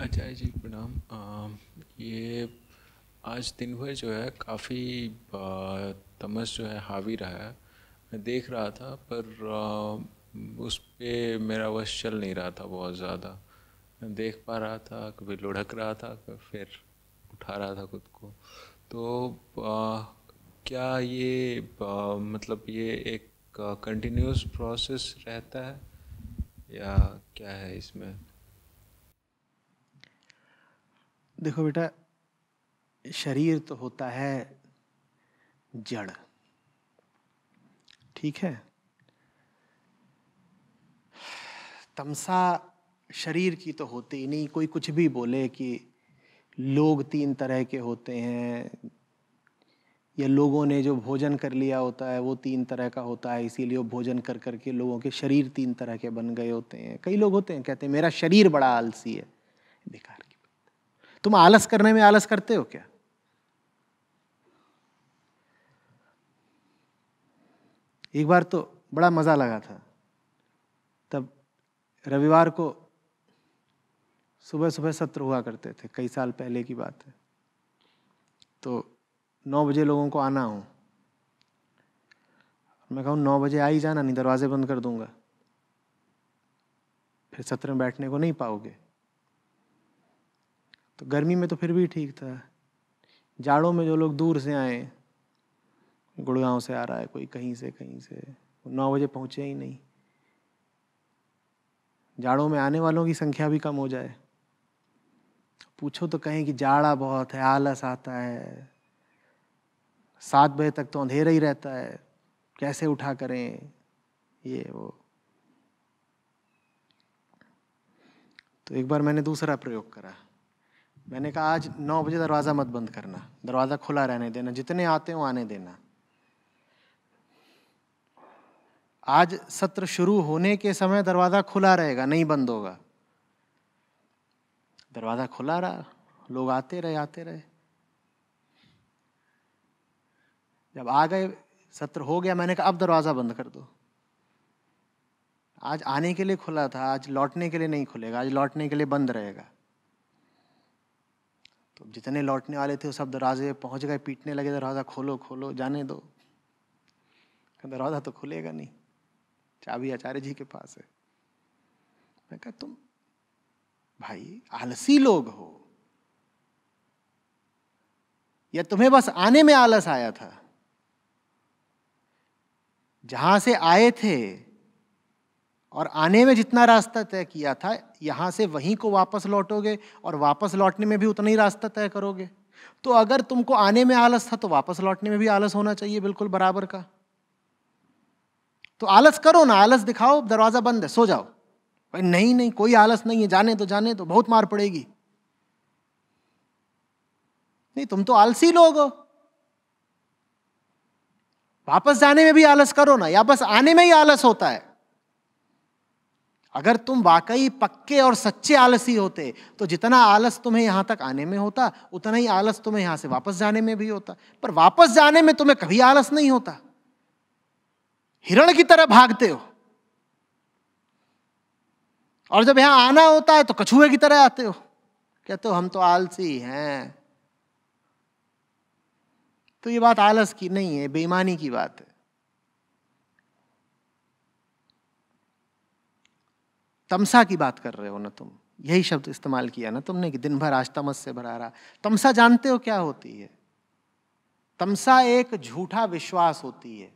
अचार्य जी प्रणाम ये आज दिन भर जो है काफ़ी तमस जो है हावी रहा है मैं देख रहा था पर उस पर मेरा वश चल नहीं रहा था बहुत ज़्यादा मैं देख पा रहा था कभी लुढ़क रहा था फिर उठा रहा था खुद को तो आ, क्या ये आ, मतलब ये एक कंटिन्यूस प्रोसेस रहता है या क्या है इसमें देखो बेटा शरीर तो होता है जड़ ठीक है तमसा शरीर की तो होती ही नहीं कोई कुछ भी बोले कि लोग तीन तरह के होते हैं या लोगों ने जो भोजन कर लिया होता है वो तीन तरह का होता है इसीलिए वो भोजन कर करके लोगों के शरीर तीन तरह के बन गए होते हैं कई लोग होते हैं कहते हैं मेरा शरीर बड़ा आलसी है बेकार तुम आलस करने में आलस करते हो क्या एक बार तो बड़ा मज़ा लगा था तब रविवार को सुबह सुबह सत्र हुआ करते थे कई साल पहले की बात है तो नौ बजे लोगों को आना हो मैं कहूँ नौ बजे आ ही जाना नहीं दरवाजे बंद कर दूंगा फिर सत्र में बैठने को नहीं पाओगे तो गर्मी में तो फिर भी ठीक था जाड़ों में जो लोग दूर से आए गुड़गांव से आ रहा है कोई कहीं से कहीं से नौ बजे पहुँचे ही नहीं जाड़ों में आने वालों की संख्या भी कम हो जाए पूछो तो कहें कि जाड़ा बहुत है आलस आता है सात बजे तक तो अंधेरा ही रहता है कैसे उठा करें ये वो तो एक बार मैंने दूसरा प्रयोग करा मैंने कहा आज नौ बजे दरवाज़ा मत बंद करना दरवाज़ा खुला रहने देना जितने आते हो आने देना आज सत्र शुरू होने के समय दरवाज़ा खुला रहेगा नहीं बंद होगा दरवाज़ा खुला रहा लोग आते रहे आते रहे जब आ गए सत्र हो गया मैंने कहा अब दरवाज़ा बंद कर दो आज आने के लिए खुला था आज लौटने के लिए नहीं खुलेगा आज लौटने के लिए बंद रहेगा तो जितने लौटने वाले थे वो सब दरवाजे पहुंच गए पीटने लगे दरवाज़ा खोलो खोलो जाने दो दरवाज़ा तो खुलेगा नहीं चाबी आचार्य जी के पास है मैं कहा तुम भाई आलसी लोग हो या तुम्हें बस आने में आलस आया था जहां से आए थे और आने में जितना रास्ता तय किया था यहाँ से वहीं को वापस लौटोगे और वापस लौटने में भी उतना ही रास्ता तय करोगे तो अगर तुमको आने में आलस था तो वापस लौटने में भी आलस होना चाहिए बिल्कुल बराबर का तो आलस करो ना आलस दिखाओ दरवाज़ा बंद है सो जाओ भाई नहीं नहीं कोई आलस नहीं है जाने तो जाने तो बहुत मार पड़ेगी नहीं तुम तो आलसी लोग हो वापस जाने में भी आलस करो ना या बस आने में ही आलस होता है अगर तुम वाकई पक्के और सच्चे आलसी होते तो जितना आलस तुम्हें यहाँ तक आने में होता उतना ही आलस तुम्हें यहाँ से वापस जाने में भी होता पर वापस जाने में तुम्हें कभी आलस नहीं होता हिरण की तरह भागते हो और जब यहाँ आना होता है तो कछुए की तरह आते हो कहते हो हम तो आलसी हैं तो ये बात आलस की नहीं है बेईमानी की बात है तमसा की बात कर रहे हो ना तुम यही शब्द इस्तेमाल किया ना तुमने कि दिन भर आज तमस से भरा रहा तमसा जानते हो क्या होती है तमसा एक झूठा विश्वास होती है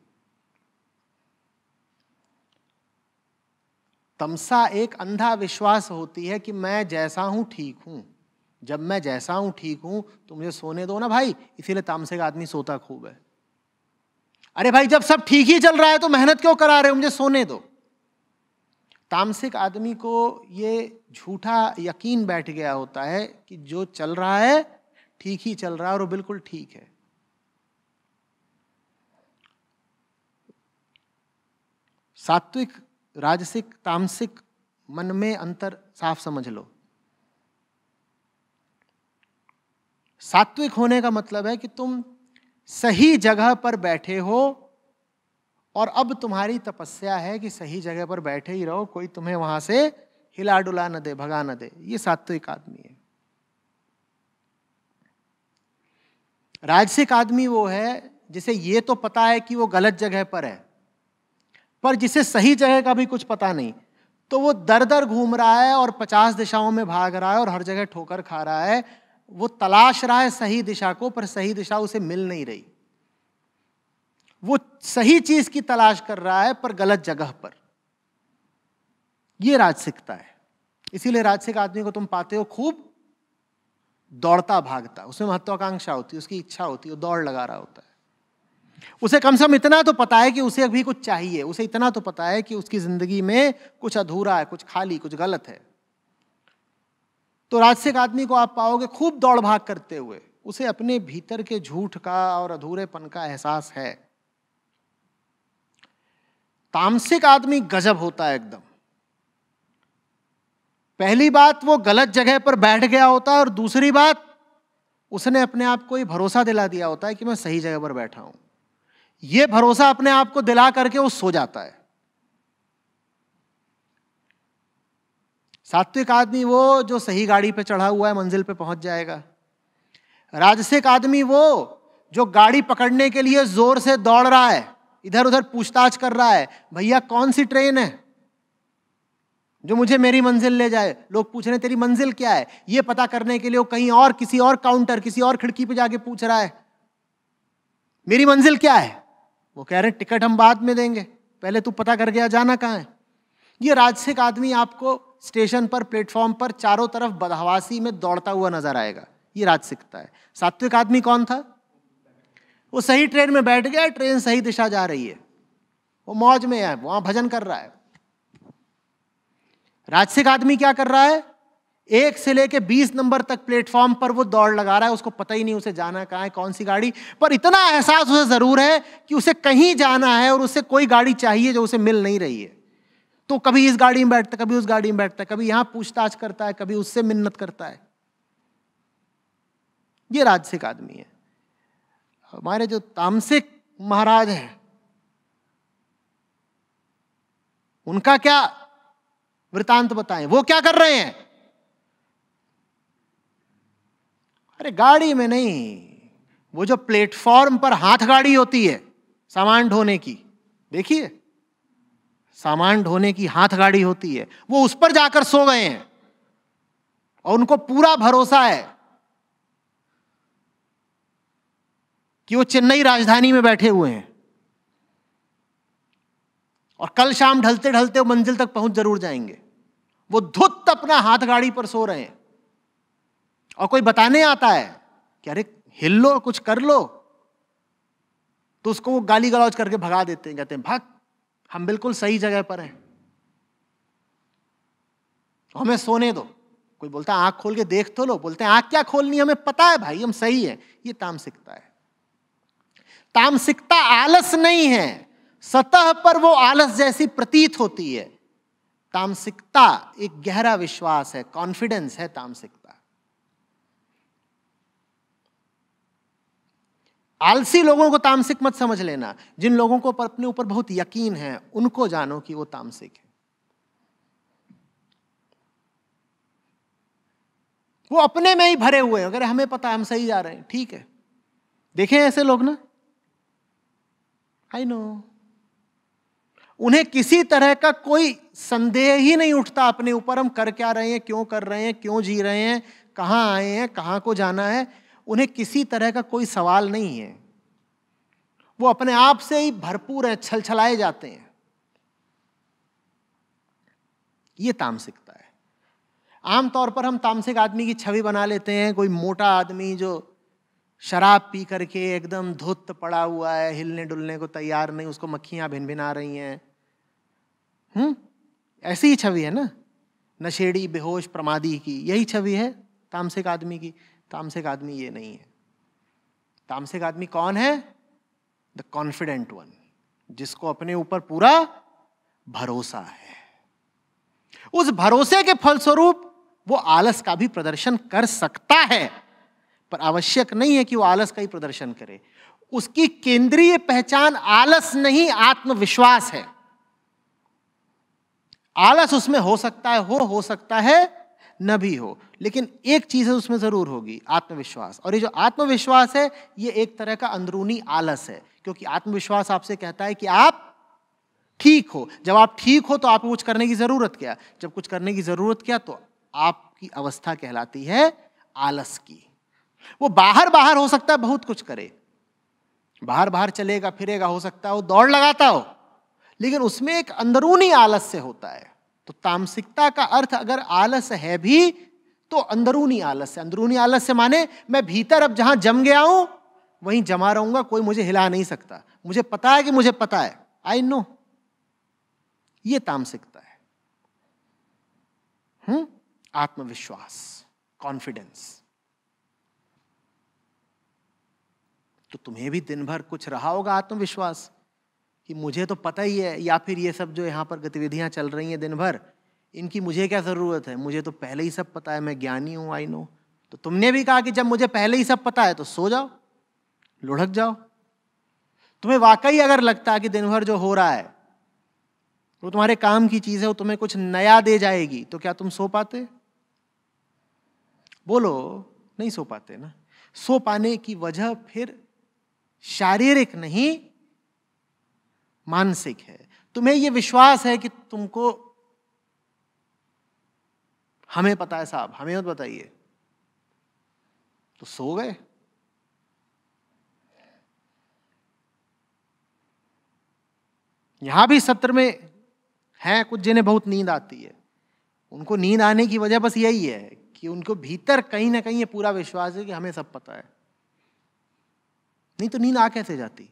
तमसा एक अंधा विश्वास होती है कि मैं जैसा हूं ठीक हूं जब मैं जैसा हूं ठीक हूं तो मुझे सोने दो ना भाई इसीलिए तामसे का आदमी सोता खूब है अरे भाई जब सब ठीक ही चल रहा है तो मेहनत क्यों करा रहे हो मुझे सोने दो तामसिक आदमी को ये झूठा यकीन बैठ गया होता है कि जो चल रहा है ठीक ही चल रहा है और बिल्कुल ठीक है सात्विक राजसिक तामसिक मन में अंतर साफ समझ लो सात्विक होने का मतलब है कि तुम सही जगह पर बैठे हो और अब तुम्हारी तपस्या है कि सही जगह पर बैठे ही रहो कोई तुम्हें वहां से हिला डुला न दे भगा न दे ये सात्विक आदमी है राजसिक आदमी वो है जिसे ये तो पता है कि वो गलत जगह पर है पर जिसे सही जगह का भी कुछ पता नहीं तो वो दर दर घूम रहा है और पचास दिशाओं में भाग रहा है और हर जगह ठोकर खा रहा है वो तलाश रहा है सही दिशा को पर सही दिशा उसे मिल नहीं रही वो सही चीज की तलाश कर रहा है पर गलत जगह पर ये राजसिकता है इसीलिए राजसिक आदमी को तुम पाते हो खूब दौड़ता भागता उसमें महत्वाकांक्षा होती है उसकी इच्छा होती है दौड़ लगा रहा होता है उसे कम से कम इतना तो पता है कि उसे अभी कुछ चाहिए उसे इतना तो पता है कि उसकी जिंदगी में कुछ अधूरा है कुछ खाली कुछ गलत है तो राजसिक आदमी को आप पाओगे खूब दौड़ भाग करते हुए उसे अपने भीतर के झूठ का और अधूरेपन का एहसास है तामसिक आदमी गजब होता है एकदम पहली बात वो गलत जगह पर बैठ गया होता है और दूसरी बात उसने अपने आप को ही भरोसा दिला दिया होता है कि मैं सही जगह पर बैठा हूं ये भरोसा अपने आप को दिला करके वो सो जाता है सात्विक आदमी वो जो सही गाड़ी पे चढ़ा हुआ है मंजिल पे पहुंच जाएगा राजसिक आदमी वो जो गाड़ी पकड़ने के लिए जोर से दौड़ रहा है इधर उधर पूछताछ कर रहा है भैया कौन सी ट्रेन है जो मुझे मेरी मंजिल ले जाए लोग पूछ रहे हैं तेरी मंजिल क्या है ये पता करने के लिए वो कहीं और किसी और काउंटर किसी और खिड़की पे जाके पूछ रहा है मेरी मंजिल क्या है वो कह रहे हैं टिकट हम बाद में देंगे पहले तू पता कर गया जाना कहाँ है ये राजसिक आदमी आपको स्टेशन पर प्लेटफॉर्म पर चारों तरफ बदहवासी में दौड़ता हुआ नजर आएगा ये राजसिकता है सात्विक आदमी कौन था वो सही ट्रेन में बैठ गया ट्रेन सही दिशा जा रही है वो मौज में है वहां भजन कर रहा है राजसिक आदमी क्या कर रहा है एक से लेके बीस नंबर तक प्लेटफॉर्म पर वो दौड़ लगा रहा है उसको पता ही नहीं उसे जाना कहाँ है कौन सी गाड़ी पर इतना एहसास उसे ज़रूर है कि उसे कहीं जाना है और उसे कोई गाड़ी चाहिए जो उसे मिल नहीं रही है तो कभी इस गाड़ी में बैठता कभी उस गाड़ी में बैठता कभी यहां पूछताछ करता है कभी उससे मिन्नत करता है ये राजसिक आदमी है हमारे जो तामसिक महाराज हैं उनका क्या वृतांत बताएं वो क्या कर रहे हैं अरे गाड़ी में नहीं वो जो प्लेटफॉर्म पर हाथ गाड़ी होती है सामान ढोने की देखिए सामान ढोने की हाथ गाड़ी होती है वो उस पर जाकर सो गए हैं और उनको पूरा भरोसा है कि वो चेन्नई राजधानी में बैठे हुए हैं और कल शाम ढलते ढलते वो मंजिल तक पहुंच जरूर जाएंगे वो धुत अपना हाथ गाड़ी पर सो रहे हैं और कोई बताने आता है कि अरे हिल लो कुछ कर लो तो उसको वो गाली गलौज करके भगा देते हैं कहते हैं भाग हम बिल्कुल सही जगह पर हैं हमें सोने दो कोई बोलता है आंख खोल के देख तो लो बोलते हैं आंख क्या खोलनी हमें पता है भाई हम सही है ये तामसिकता है तामसिकता आलस नहीं है सतह पर वो आलस जैसी प्रतीत होती है तामसिकता एक गहरा विश्वास है कॉन्फिडेंस है तामसिकता आलसी लोगों को तामसिक मत समझ लेना जिन लोगों को अपने ऊपर बहुत यकीन है उनको जानो कि वो तामसिक है वो अपने में ही भरे हुए हैं अगर हमें पता हम सही जा रहे हैं ठीक है देखे ऐसे लोग ना आई नो उन्हें किसी तरह का कोई संदेह ही नहीं उठता अपने ऊपर हम कर क्या रहे हैं क्यों कर रहे हैं क्यों जी रहे हैं कहाँ आए हैं कहाँ को जाना है उन्हें किसी तरह का कोई सवाल नहीं है वो अपने आप से ही भरपूर है छल छलाए जाते हैं ये तामसिकता है आमतौर पर हम तामसिक आदमी की छवि बना लेते हैं कोई मोटा आदमी जो शराब पी करके एकदम धुत पड़ा हुआ है हिलने डुलने को तैयार नहीं उसको मक्खियां भिन भिन आ रही हैं हम्म ऐसी ही छवि है ना नशेड़ी बेहोश प्रमादी की यही छवि है तामसिक आदमी की तामसिक आदमी ये नहीं है तामसिक आदमी कौन है द कॉन्फिडेंट वन जिसको अपने ऊपर पूरा भरोसा है उस भरोसे के फलस्वरूप वो आलस का भी प्रदर्शन कर सकता है पर आवश्यक नहीं है कि वो आलस का ही प्रदर्शन करे उसकी केंद्रीय पहचान आलस नहीं आत्मविश्वास है आलस उसमें हो सकता है हो हो सकता है न भी हो लेकिन एक चीज़ है उसमें ज़रूर होगी आत्मविश्वास और ये जो आत्मविश्वास है ये एक तरह का अंदरूनी आलस है क्योंकि आत्मविश्वास आपसे कहता है कि आप ठीक हो जब आप ठीक हो तो आपको कुछ करने की ज़रूरत क्या जब कुछ करने की ज़रूरत क्या तो आपकी अवस्था कहलाती है आलस की वो बाहर बाहर हो सकता है बहुत कुछ करे बाहर बाहर चलेगा फिरेगा हो सकता है वो दौड़ लगाता हो लेकिन उसमें एक अंदरूनी आलस से होता है तो तामसिकता का अर्थ अगर आलस है भी तो अंदरूनी से अंदरूनी आलस से माने मैं भीतर अब जहां जम गया हूं वहीं जमा रहूंगा कोई मुझे हिला नहीं सकता मुझे पता है कि मुझे पता है आई नो ये तामसिकता है हम्म आत्मविश्वास कॉन्फिडेंस तो तुम्हें भी दिन भर कुछ रहा होगा आत्मविश्वास कि मुझे तो पता ही है या फिर ये सब जो यहाँ पर गतिविधियाँ चल रही हैं दिन भर इनकी मुझे क्या ज़रूरत है मुझे तो पहले ही सब पता है मैं ज्ञानी हूँ आई नो तो तुमने भी कहा कि जब मुझे पहले ही सब पता है तो सो जाओ लुढ़क जाओ तुम्हें वाकई अगर लगता है कि दिन भर जो हो रहा है वो तुम्हारे काम की चीज़ है वो तुम्हें कुछ नया दे जाएगी तो क्या तुम सो पाते बोलो नहीं सो पाते ना सो पाने की वजह फिर शारीरिक नहीं मानसिक है तुम्हें यह विश्वास है कि तुमको हमें पता है साहब हमें और बताइए तो सो गए यहां भी सत्र में हैं कुछ जिन्हें बहुत नींद आती है उनको नींद आने की वजह बस यही है कि उनको भीतर कहीं ना कहीं ये पूरा विश्वास है कि हमें सब पता है नहीं तो नींद आ कैसे जाती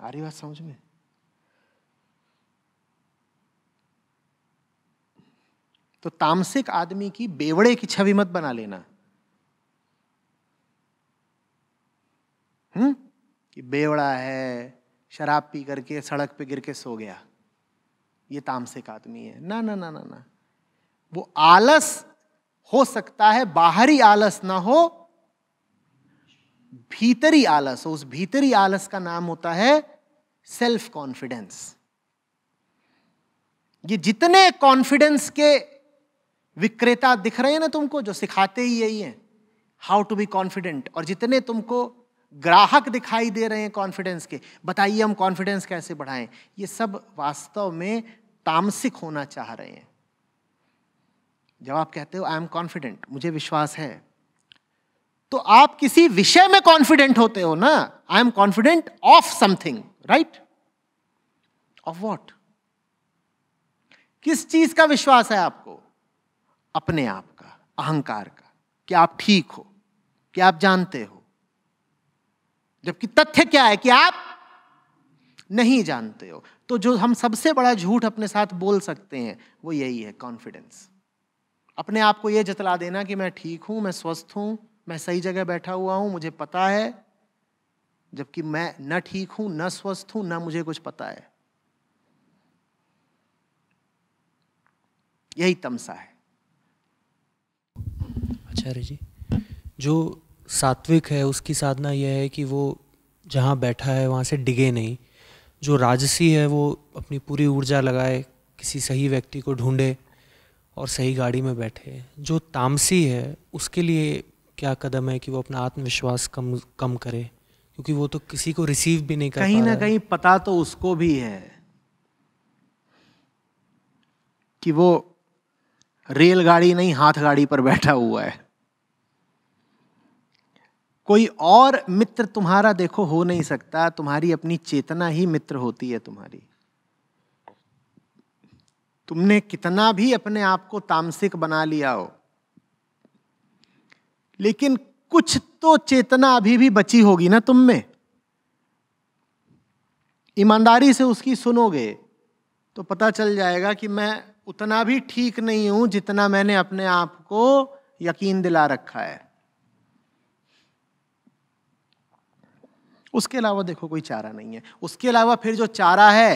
आ रही बात समझ में तो तामसिक आदमी की बेवड़े की छवि मत बना लेना हुँ? हम्म? कि बेवड़ा है शराब पी करके सड़क पे गिर के सो गया ये तामसिक आदमी है ना ना ना ना ना वो आलस हो सकता है बाहरी आलस ना हो भीतरी आलस हो उस भीतरी आलस का नाम होता है सेल्फ कॉन्फिडेंस ये जितने कॉन्फिडेंस के विक्रेता दिख रहे हैं ना तुमको जो सिखाते ही यही है हाउ टू बी कॉन्फिडेंट और जितने तुमको ग्राहक दिखाई दे रहे हैं कॉन्फिडेंस के बताइए हम कॉन्फिडेंस कैसे बढ़ाएं ये सब वास्तव में तामसिक होना चाह रहे हैं जब आप कहते हो आई एम कॉन्फिडेंट मुझे विश्वास है तो आप किसी विषय में कॉन्फिडेंट होते हो ना I am confident of something right of what किस चीज का विश्वास है आपको अपने आप का अहंकार का कि आप ठीक हो कि आप जानते हो जबकि तथ्य क्या है कि आप नहीं जानते हो तो जो हम सबसे बड़ा झूठ अपने साथ बोल सकते हैं वो यही है कॉन्फिडेंस अपने आप को ये जतला देना कि मैं ठीक हूं मैं स्वस्थ हूं मैं सही जगह बैठा हुआ हूं मुझे पता है जबकि मैं न ठीक हूं न स्वस्थ हूं न मुझे कुछ पता है यही तमसा है अच्छा जी जो सात्विक है उसकी साधना यह है कि वो जहाँ बैठा है वहाँ से डिगे नहीं जो राजसी है वो अपनी पूरी ऊर्जा लगाए किसी सही व्यक्ति को ढूंढे और सही गाड़ी में बैठे जो तामसी है उसके लिए क्या कदम है कि वो अपना आत्मविश्वास कम कम करे क्योंकि वो तो किसी को रिसीव भी नहीं कर कहीं ना कहीं पता तो उसको भी है कि वो रेलगाड़ी नहीं हाथ गाड़ी पर बैठा हुआ है कोई और मित्र तुम्हारा देखो हो नहीं सकता तुम्हारी अपनी चेतना ही मित्र होती है तुम्हारी तुमने कितना भी अपने आप को तामसिक बना लिया हो लेकिन कुछ तो चेतना अभी भी बची होगी ना तुम में ईमानदारी से उसकी सुनोगे तो पता चल जाएगा कि मैं उतना भी ठीक नहीं हूं जितना मैंने अपने आप को यकीन दिला रखा है उसके अलावा देखो कोई चारा नहीं है उसके अलावा फिर जो चारा है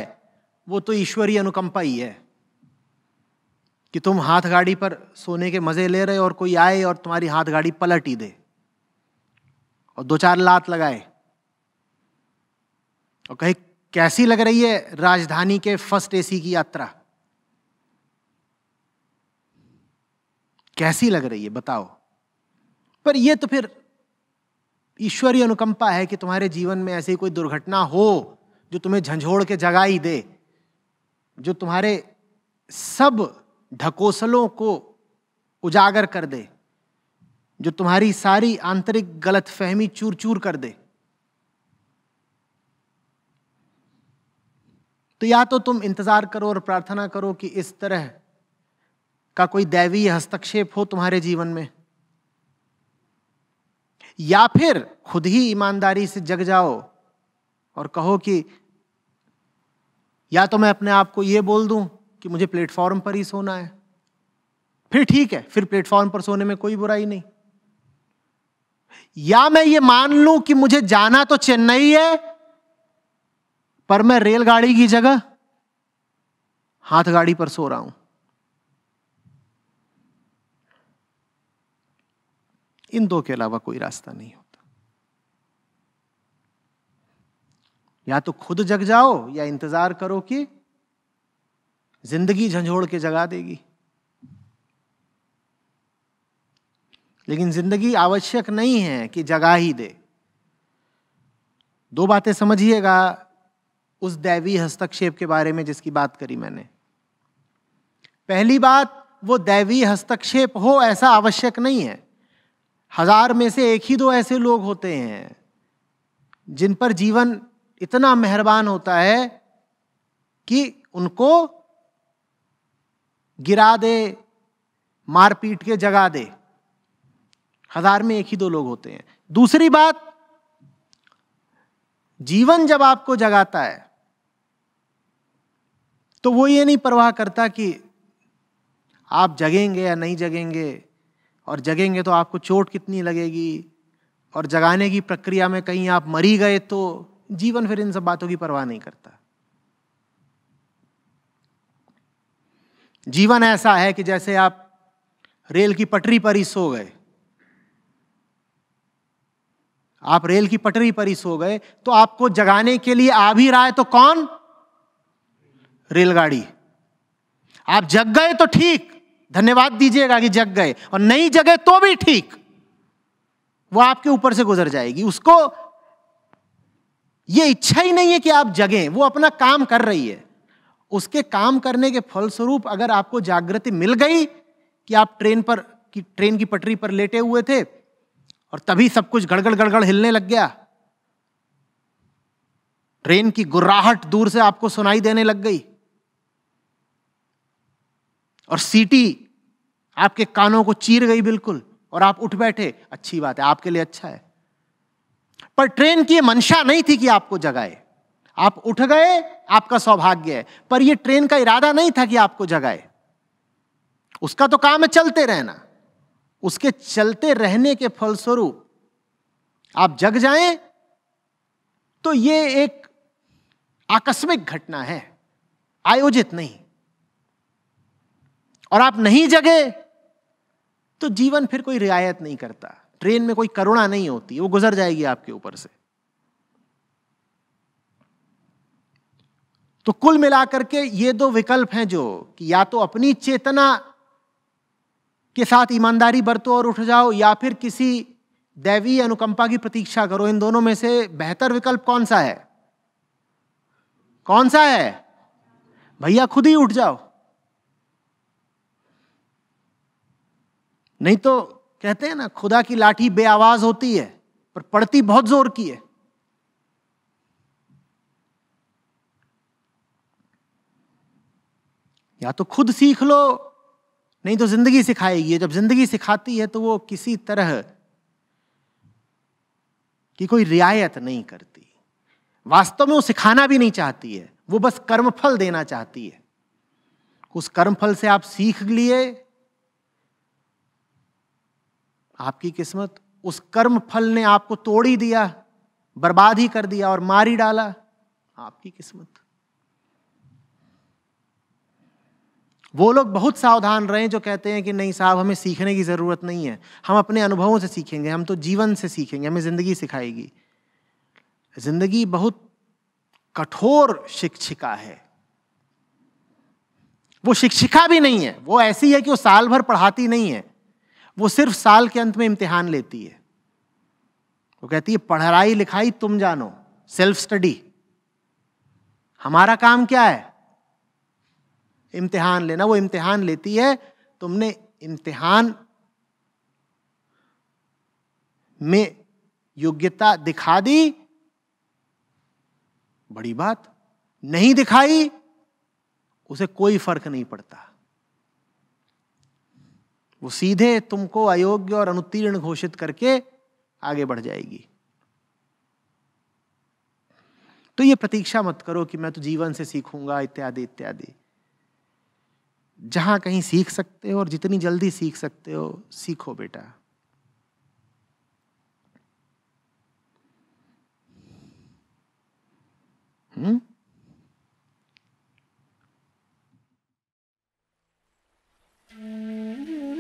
वो तो ईश्वरीय अनुकंपा ही है कि तुम हाथ गाड़ी पर सोने के मज़े ले रहे हो और कोई आए और तुम्हारी हाथ गाड़ी पलट ही दे और दो चार लात लगाए और कहे कैसी लग रही है राजधानी के फर्स्ट एसी की यात्रा कैसी लग रही है बताओ पर यह तो फिर ईश्वरीय अनुकंपा है कि तुम्हारे जीवन में ऐसी कोई दुर्घटना हो जो तुम्हें झंझोड़ के जगा ही दे जो तुम्हारे सब ढकोसलों को उजागर कर दे जो तुम्हारी सारी आंतरिक गलतफहमी चूर चूर कर दे तो या तो तुम इंतजार करो और प्रार्थना करो कि इस तरह का कोई दैवीय हस्तक्षेप हो तुम्हारे जीवन में या फिर खुद ही ईमानदारी से जग जाओ और कहो कि या तो मैं अपने आप को ये बोल दूं कि मुझे प्लेटफॉर्म पर ही सोना है फिर ठीक है फिर प्लेटफॉर्म पर सोने में कोई बुराई नहीं या मैं ये मान लूं कि मुझे जाना तो चेन्नई है पर मैं रेलगाड़ी की जगह हाथ गाड़ी पर सो रहा हूं इन दो के अलावा कोई रास्ता नहीं होता या तो खुद जग जाओ या इंतजार करो कि जिंदगी झंझोड़ के जगा देगी लेकिन जिंदगी आवश्यक नहीं है कि जगा ही दे दो बातें समझिएगा उस दैवी हस्तक्षेप के बारे में जिसकी बात करी मैंने पहली बात वो दैवी हस्तक्षेप हो ऐसा आवश्यक नहीं है हजार में से एक ही दो ऐसे लोग होते हैं जिन पर जीवन इतना मेहरबान होता है कि उनको गिरा दे मारपीट के जगा दे हजार में एक ही दो लोग होते हैं दूसरी बात जीवन जब आपको जगाता है तो वो ये नहीं परवाह करता कि आप जगेंगे या नहीं जगेंगे और जगेंगे तो आपको चोट कितनी लगेगी और जगाने की प्रक्रिया में कहीं आप मरी गए तो जीवन फिर इन सब बातों की परवाह नहीं करता जीवन ऐसा है कि जैसे आप रेल की पटरी पर ही सो गए आप रेल की पटरी पर ही सो गए तो आपको जगाने के लिए आ भी रहा है तो कौन रेलगाड़ी आप जग गए तो ठीक धन्यवाद दीजिएगा कि जग गए और नहीं जगे तो भी ठीक वो आपके ऊपर से गुजर जाएगी उसको ये इच्छा ही नहीं है कि आप जगें वो अपना काम कर रही है उसके काम करने के फलस्वरूप अगर आपको जागृति मिल गई कि आप ट्रेन पर कि ट्रेन की पटरी पर लेटे हुए थे और तभी सब कुछ गड़गड़ गड़गड़ हिलने लग गया ट्रेन की गुर्राहट दूर से आपको सुनाई देने लग गई और सीटी आपके कानों को चीर गई बिल्कुल और आप उठ बैठे अच्छी बात है आपके लिए अच्छा है पर ट्रेन की मंशा नहीं थी कि आपको जगाए आप उठ गए आपका सौभाग्य है पर यह ट्रेन का इरादा नहीं था कि आपको जगाए उसका तो काम है चलते रहना उसके चलते रहने के फलस्वरूप आप जग जाएं तो यह एक आकस्मिक घटना है आयोजित नहीं और आप नहीं जगे तो जीवन फिर कोई रियायत नहीं करता ट्रेन में कोई करुणा नहीं होती वो गुजर जाएगी आपके ऊपर से तो कुल मिलाकर के ये दो विकल्प हैं जो कि या तो अपनी चेतना के साथ ईमानदारी बरतो और उठ जाओ या फिर किसी दैवी अनुकंपा की प्रतीक्षा करो इन दोनों में से बेहतर विकल्प कौन सा है कौन सा है भैया खुद ही उठ जाओ नहीं तो कहते हैं ना खुदा की लाठी आवाज होती है पर पड़ती बहुत जोर की है या तो खुद सीख लो नहीं तो जिंदगी सिखाएगी जब जिंदगी सिखाती है तो वो किसी तरह की कोई रियायत नहीं करती वास्तव में वो सिखाना भी नहीं चाहती है वो बस कर्मफल देना चाहती है उस कर्मफल से आप सीख लिए आपकी किस्मत उस कर्म फल ने आपको तोड़ ही दिया बर्बाद ही कर दिया और मार ही डाला आपकी किस्मत वो लोग बहुत सावधान रहे जो कहते हैं कि नहीं साहब हमें सीखने की ज़रूरत नहीं है हम अपने अनुभवों से सीखेंगे हम तो जीवन से सीखेंगे हमें ज़िंदगी सिखाएगी ज़िंदगी बहुत कठोर शिक्षिका है वो शिक्षिका भी नहीं है वो ऐसी है कि वो साल भर पढ़ाती नहीं है वो सिर्फ साल के अंत में इम्तिहान लेती है वो कहती है पढ़ाई लिखाई तुम जानो सेल्फ स्टडी हमारा काम क्या है इम्तिहान लेना वो इम्तिहान लेती है तुमने इम्तिहान में योग्यता दिखा दी बड़ी बात नहीं दिखाई उसे कोई फर्क नहीं पड़ता वो सीधे तुमको अयोग्य और अनुत्तीर्ण घोषित करके आगे बढ़ जाएगी तो ये प्रतीक्षा मत करो कि मैं तो जीवन से सीखूंगा इत्यादि इत्यादि जहां कहीं सीख सकते हो और जितनी जल्दी सीख सकते हो सीखो बेटा हम्म Mm-hmm.